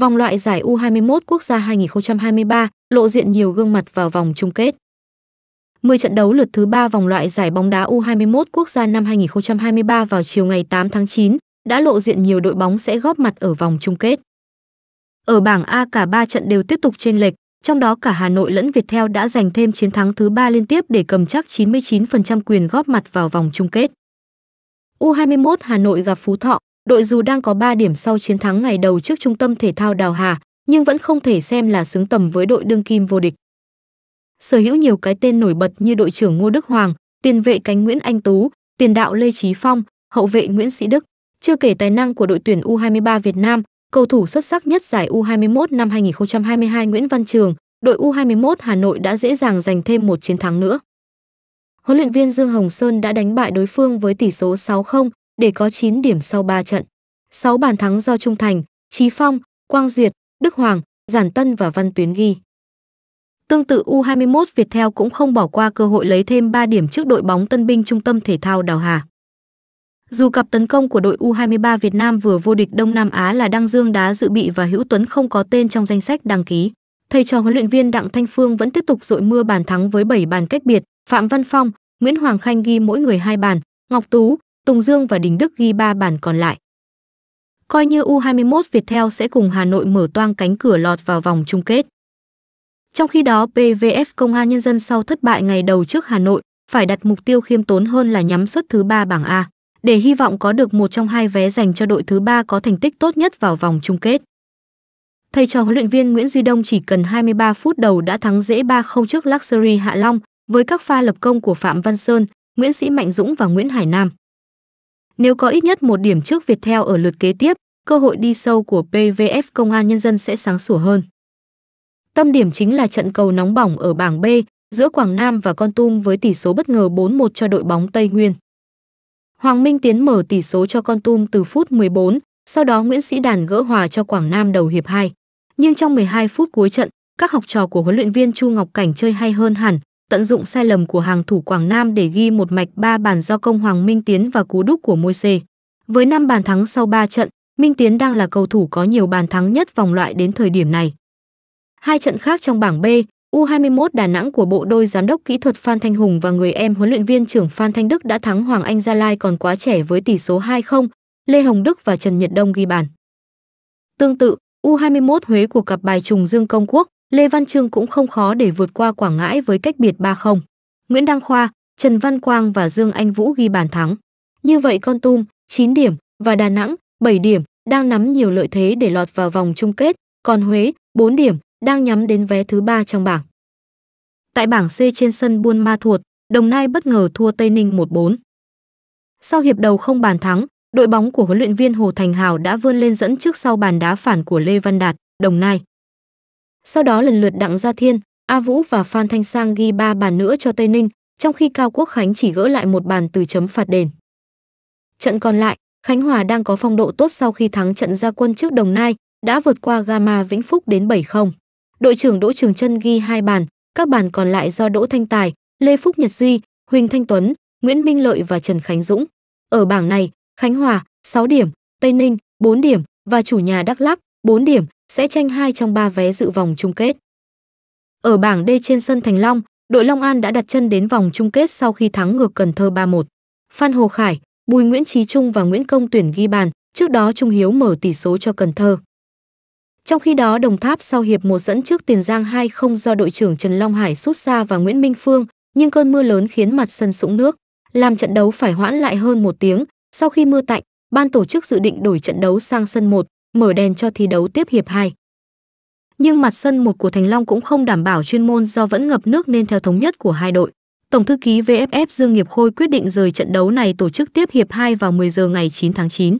Vòng loại giải U21 quốc gia 2023 lộ diện nhiều gương mặt vào vòng chung kết. 10 trận đấu lượt thứ 3 vòng loại giải bóng đá U21 quốc gia năm 2023 vào chiều ngày 8 tháng 9 đã lộ diện nhiều đội bóng sẽ góp mặt ở vòng chung kết. Ở bảng A cả 3 trận đều tiếp tục chênh lệch, trong đó cả Hà Nội lẫn Viettel đã giành thêm chiến thắng thứ 3 liên tiếp để cầm chắc 99% quyền góp mặt vào vòng chung kết. U21 Hà Nội gặp Phú Thọ, Đội dù đang có 3 điểm sau chiến thắng ngày đầu trước trung tâm thể thao Đào Hà, nhưng vẫn không thể xem là xứng tầm với đội đương kim vô địch. Sở hữu nhiều cái tên nổi bật như đội trưởng Ngô Đức Hoàng, tiền vệ cánh Nguyễn Anh Tú, tiền đạo Lê Chí Phong, hậu vệ Nguyễn Sĩ Đức, chưa kể tài năng của đội tuyển U23 Việt Nam, cầu thủ xuất sắc nhất giải U21 năm 2022 Nguyễn Văn Trường, đội U21 Hà Nội đã dễ dàng giành thêm một chiến thắng nữa. Huấn luyện viên Dương Hồng Sơn đã đánh bại đối phương với tỷ số 6-0 để có 9 điểm sau 3 trận. 6 bàn thắng do Trung Thành, Trí Phong, Quang Duyệt, Đức Hoàng, Giản Tân và Văn Tuyến ghi. Tương tự U21 Viettel cũng không bỏ qua cơ hội lấy thêm 3 điểm trước đội bóng tân binh trung tâm thể thao Đào Hà. Dù cặp tấn công của đội U23 Việt Nam vừa vô địch Đông Nam Á là Đăng Dương đá dự bị và Hữu Tuấn không có tên trong danh sách đăng ký, thầy trò huấn luyện viên Đặng Thanh Phương vẫn tiếp tục dội mưa bàn thắng với 7 bàn cách biệt, Phạm Văn Phong, Nguyễn Hoàng Khanh ghi mỗi người hai bàn, Ngọc Tú, Tùng Dương và Đình Đức ghi 3 bàn còn lại. Coi như U21 Viettel sẽ cùng Hà Nội mở toang cánh cửa lọt vào vòng chung kết. Trong khi đó, PVF Công an Nhân dân sau thất bại ngày đầu trước Hà Nội phải đặt mục tiêu khiêm tốn hơn là nhắm suất thứ ba bảng A, để hy vọng có được một trong hai vé dành cho đội thứ ba có thành tích tốt nhất vào vòng chung kết. Thầy trò huấn luyện viên Nguyễn Duy Đông chỉ cần 23 phút đầu đã thắng dễ 3-0 trước Luxury Hạ Long với các pha lập công của Phạm Văn Sơn, Nguyễn Sĩ Mạnh Dũng và Nguyễn Hải Nam. Nếu có ít nhất một điểm trước Viettel ở lượt kế tiếp, cơ hội đi sâu của PVF Công an Nhân dân sẽ sáng sủa hơn. Tâm điểm chính là trận cầu nóng bỏng ở bảng B giữa Quảng Nam và Con Tum với tỷ số bất ngờ 4-1 cho đội bóng Tây Nguyên. Hoàng Minh Tiến mở tỷ số cho Con Tum từ phút 14, sau đó Nguyễn Sĩ Đàn gỡ hòa cho Quảng Nam đầu hiệp 2. Nhưng trong 12 phút cuối trận, các học trò của huấn luyện viên Chu Ngọc Cảnh chơi hay hơn hẳn, tận dụng sai lầm của hàng thủ Quảng Nam để ghi một mạch ba bàn do công Hoàng Minh Tiến và cú đúc của Môi C. Với 5 bàn thắng sau 3 trận, Minh Tiến đang là cầu thủ có nhiều bàn thắng nhất vòng loại đến thời điểm này. Hai trận khác trong bảng B, U21 Đà Nẵng của bộ đôi giám đốc kỹ thuật Phan Thanh Hùng và người em huấn luyện viên trưởng Phan Thanh Đức đã thắng Hoàng Anh Gia Lai còn quá trẻ với tỷ số 2-0, Lê Hồng Đức và Trần Nhật Đông ghi bàn. Tương tự, U21 Huế của cặp bài trùng Dương Công Quốc, Lê Văn Trương cũng không khó để vượt qua Quảng Ngãi với cách biệt 3-0. Nguyễn Đăng Khoa, Trần Văn Quang và Dương Anh Vũ ghi bàn thắng. Như vậy Con Tum 9 điểm và Đà Nẵng 7 điểm đang nắm nhiều lợi thế để lọt vào vòng chung kết, còn Huế 4 điểm đang nhắm đến vé thứ ba trong bảng. Tại bảng C trên sân Buôn Ma Thuột, Đồng Nai bất ngờ thua Tây Ninh 1-4. Sau hiệp đầu không bàn thắng, đội bóng của huấn luyện viên Hồ Thành Hào đã vươn lên dẫn trước sau bàn đá phản của Lê Văn Đạt, Đồng Nai. Sau đó lần lượt Đặng Gia Thiên, A Vũ và Phan Thanh Sang ghi 3 bàn nữa cho Tây Ninh, trong khi Cao Quốc Khánh chỉ gỡ lại một bàn từ chấm phạt đền. Trận còn lại, Khánh Hòa đang có phong độ tốt sau khi thắng trận gia quân trước Đồng Nai, đã vượt qua Gama Vĩnh Phúc đến 7-0. Đội trưởng Đỗ Trường Trân ghi hai bàn, các bàn còn lại do Đỗ Thanh Tài, Lê Phúc Nhật Duy, Huỳnh Thanh Tuấn, Nguyễn Minh Lợi và Trần Khánh Dũng. Ở bảng này, Khánh Hòa 6 điểm, Tây Ninh 4 điểm và chủ nhà Đắk Lắk 4 điểm sẽ tranh hai trong ba vé dự vòng chung kết. Ở bảng D trên sân Thành Long, đội Long An đã đặt chân đến vòng chung kết sau khi thắng ngược Cần Thơ 3-1. Phan Hồ Khải, Bùi Nguyễn Trí Trung và Nguyễn Công Tuyển ghi bàn, trước đó Trung Hiếu mở tỷ số cho Cần Thơ. Trong khi đó, Đồng Tháp sau hiệp một dẫn trước Tiền Giang 2-0 do đội trưởng Trần Long Hải sút xa và Nguyễn Minh Phương, nhưng cơn mưa lớn khiến mặt sân sũng nước, làm trận đấu phải hoãn lại hơn một tiếng. Sau khi mưa tạnh, ban tổ chức dự định đổi trận đấu sang sân 1, mở đèn cho thi đấu tiếp hiệp 2. Nhưng mặt sân một của Thành Long cũng không đảm bảo chuyên môn do vẫn ngập nước nên theo thống nhất của hai đội. Tổng thư ký VFF Dương Nghiệp Khôi quyết định rời trận đấu này tổ chức tiếp hiệp 2 vào 10 giờ ngày 9 tháng 9.